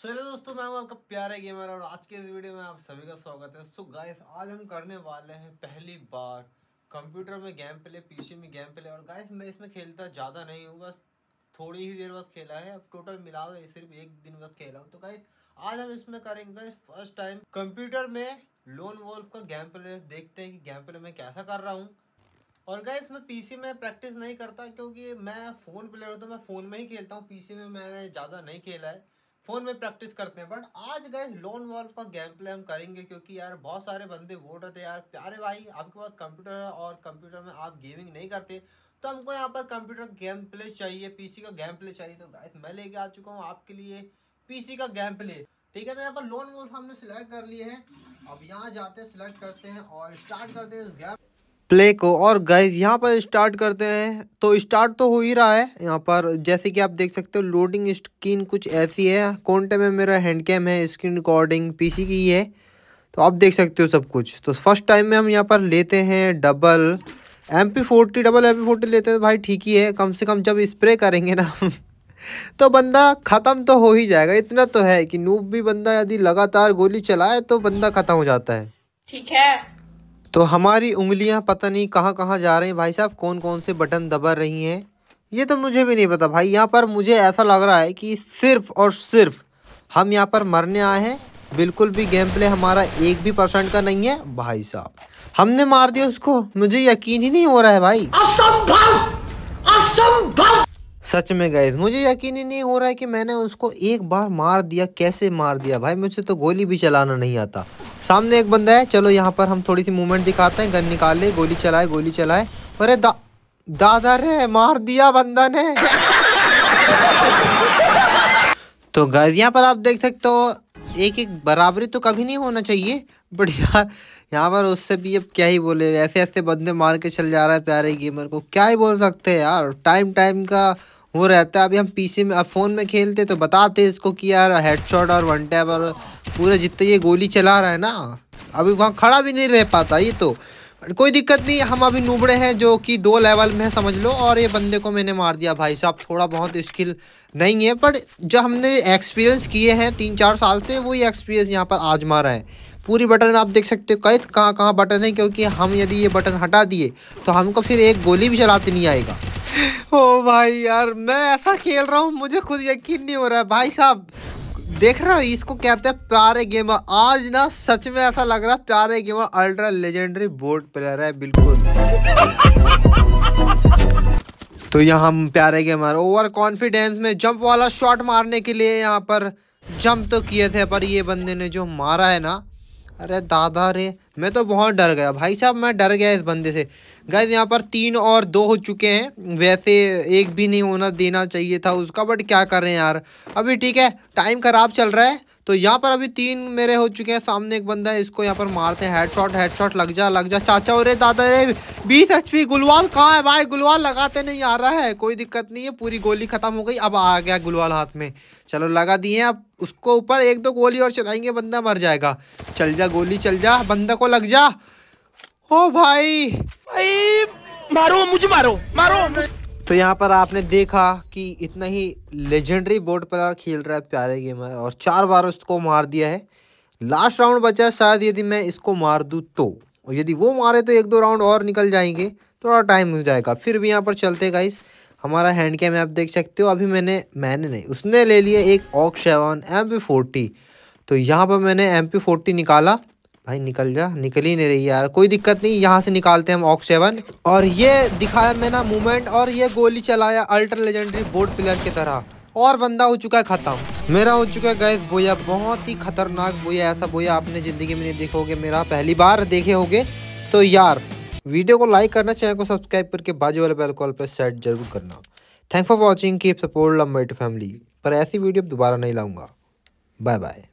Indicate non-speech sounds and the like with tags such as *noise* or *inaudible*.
so hello दोस्तों मैं हूं आपका प्यारे गेमर और आज के इस वीडियो में आप सभी का स्वागत है सो गाइस आज हम करने वाले हैं पहली बार कंप्यूटर में गेम प्ले पीसी में गेम प्ले और गाइस मैं इसमें खेलता ज़्यादा नहीं हूँ बस थोड़ी ही देर बाद खेला है अब टोटल मिला हुआ सिर्फ एक दिन बस खेला हूँ तो गाइस आज हम इसमें करेंगे फर्स्ट टाइम कंप्यूटर में लोन वोल्फ का गेम प्ले देखते हैं कि गेम प्ले में कैसा कर रहा हूँ और गाइस मैं पीसी में प्रैक्टिस नहीं करता क्योंकि मैं फ़ोन प्लेयर हूँ तो मैं फ़ोन में ही खेलता हूँ पीसी में मैंने ज़्यादा नहीं खेला है फ़ोन में प्रैक्टिस करते हैं बट आज गए लोन वॉल्व का गेम प्ले हम करेंगे क्योंकि यार बहुत सारे बंदे बोल रहे थे यार प्यारे भाई आपके पास कंप्यूटर है और कंप्यूटर में आप गेमिंग नहीं करते तो हमको यहाँ पर कंप्यूटर गेम प्ले चाहिए पीसी का गेम प्ले चाहिए तो गाइस मैं लेके आ चुका हूँ आपके लिए पीसी का गेम प्ले ठीक है तो यहाँ पर लोन वॉल्व हमने सिलेक्ट कर लिए है अब यहाँ जाते हैं सिलेक्ट करते हैं और स्टार्ट करते हैं इस गेम प्ले को और गाइज यहाँ पर स्टार्ट करते हैं तो स्टार्ट तो हो ही रहा है यहाँ पर जैसे कि आप देख सकते हो लोडिंग स्क्रीन कुछ ऐसी है कौनटे में मेरा हैंड कैम है स्क्रीन रिकॉर्डिंग पीसी की है तो आप देख सकते हो सब कुछ तो फर्स्ट टाइम में हम यहाँ पर लेते हैं double M P forty double M P forty लेते हैं भाई ठीक ही है कम से कम जब स्प्रे करेंगे ना हम तो बंदा ख़त्म तो हो ही जाएगा इतना तो है कि नूब भी बंदा यदि लगातार गोली चलाए तो बंदा ख़त्म हो जाता है ठीक है तो हमारी उंगलियां पता नहीं कहाँ कहाँ जा रही हैं भाई साहब कौन कौन से बटन दबा रही हैं ये तो मुझे भी नहीं पता भाई यहाँ पर मुझे ऐसा लग रहा है कि सिर्फ और सिर्फ हम यहाँ पर मरने आए हैं बिल्कुल भी गेम प्ले हमारा एक भी परसेंट का नहीं है भाई साहब हमने मार दिया उसको मुझे यकीन ही नहीं हो रहा है भाई असंभव असंभव सच में गए मुझे यकीन ही नहीं हो रहा है कि मैंने उसको एक बार मार दिया कैसे मार दिया भाई मुझे तो गोली भी चलाना नहीं आता सामने एक बंदा है चलो यहाँ पर हम थोड़ी सी मूवमेंट दिखाते हैं गन निकाले गोली चलाए गोली चलाए अरे दा, दादा रे मार दिया बंदा ने तो गैस यहाँ पर आप देख सकते हो एक एक बराबरी तो कभी नहीं होना चाहिए बट यार यहाँ पर उससे भी अब क्या ही बोले ऐसे ऐसे बंदे मार के चल जा रहा है प्यारे गेमर को क्या ही बोल सकते हैं यार टाइम टाइम का वो रहता है अभी हम पीसी में अब फ़ोन में खेलते तो बताते इसको कि यार हेडशॉट और वन टैप और पूरा जितने ये गोली चला रहा है ना अभी वहाँ खड़ा भी नहीं रह पाता ये तो कोई दिक्कत नहीं हम अभी नूबड़े हैं जो कि दो लेवल में है समझ लो और ये बंदे को मैंने मार दिया भाई साहब थोड़ा बहुत स्किल नहीं है पर जो हमने एक्सपीरियंस किए हैं तीन चार साल से वही एक्सपीरियंस यहाँ पर आजमा रहा है पूरी बटन आप देख सकते हो कैद कहाँ कहाँ बटन है क्योंकि हम यदि ये बटन हटा दिए तो हमको फिर एक गोली भी चलाते नहीं आएगा *laughs* ओ भाई यार मैं ऐसा खेल रहा हूँ मुझे खुद यकीन नहीं हो रहा है भाई साहब देख रहे हो इसको कहते हैं प्यारे गेमर आज ना सच में ऐसा लग रहा है प्यारे gamer ultra legendary board player है बिल्कुल *laughs* तो यहाँ हम प्यारे गेमर ओवर कॉन्फिडेंस में जंप वाला शॉट मारने के लिए यहाँ पर जंप तो किए थे पर ये बंदे ने जो मारा है ना अरे दादा रे मैं तो बहुत डर गया भाई साहब मैं डर गया इस बंदे से गैस यहाँ पर तीन और दो हो चुके हैं वैसे एक भी नहीं होना देना चाहिए था उसका बट क्या कर रहे हैं यार अभी ठीक है टाइम खराब चल रहा है तो यहाँ पर अभी तीन मेरे हो चुके हैं सामने एक बंदा है इसको यहाँ पर मारते हैं हेड शॉट हेड शॉट लग जा लग जा चाचा और दादा रे बीस एच पी गुलवाल कहाँ है भाई गुलवाल लगाते नहीं आ रहा है कोई दिक्कत नहीं है पूरी गोली खत्म हो गई अब आ गया गुलवाल हाथ में चलो लगा दिए अब उसको ऊपर एक दो गोली और चलाएंगे बंदा मर जाएगा चल जा गोली चल जा बंदा को लग जा ओ भाई भाई मारो मुझे मारो मारो तो यहाँ पर आपने देखा कि इतना ही लेजेंडरी बोर्ड पर खेल रहा है प्यारे है और चार बार उसको मार दिया है लास्ट राउंड बचा है शायद यदि मैं इसको मार दूँ तो और यदि वो मारे तो एक दो राउंड और निकल जाएंगे थोड़ा टाइम हो जाएगा फिर भी यहाँ पर चलते गाइस हमारा हैंड कैम आप देख सकते हो अभी मैंने मैंने नहीं उसने ले लिया एक ऑक एम तो यहाँ पर मैंने एम निकाला भाई निकल जा निकल ही नहीं रही यार कोई दिक्कत नहीं यहाँ से निकालते हैं हम ऑक सेवन और ये दिखाया मैंने मूवमेंट और ये गोली चलाया अल्ट्रा लेजेंडरी बोर्ड प्लेयर की तरह और बंदा हो चुका है खत्म मेरा हो चुका है गैस बोया बहुत ही खतरनाक बोया ऐसा बोया आपने ज़िंदगी में नहीं देखोगे मेरा पहली बार देखे होगे तो यार वीडियो को लाइक करना चैनल को सब्सक्राइब करके बाजू वाले बेल कॉल पर सेट जरूर करना थैंक फॉर वॉचिंग की सपोर्ट फैमिली पर ऐसी वीडियो दोबारा नहीं लाऊंगा बाय बाय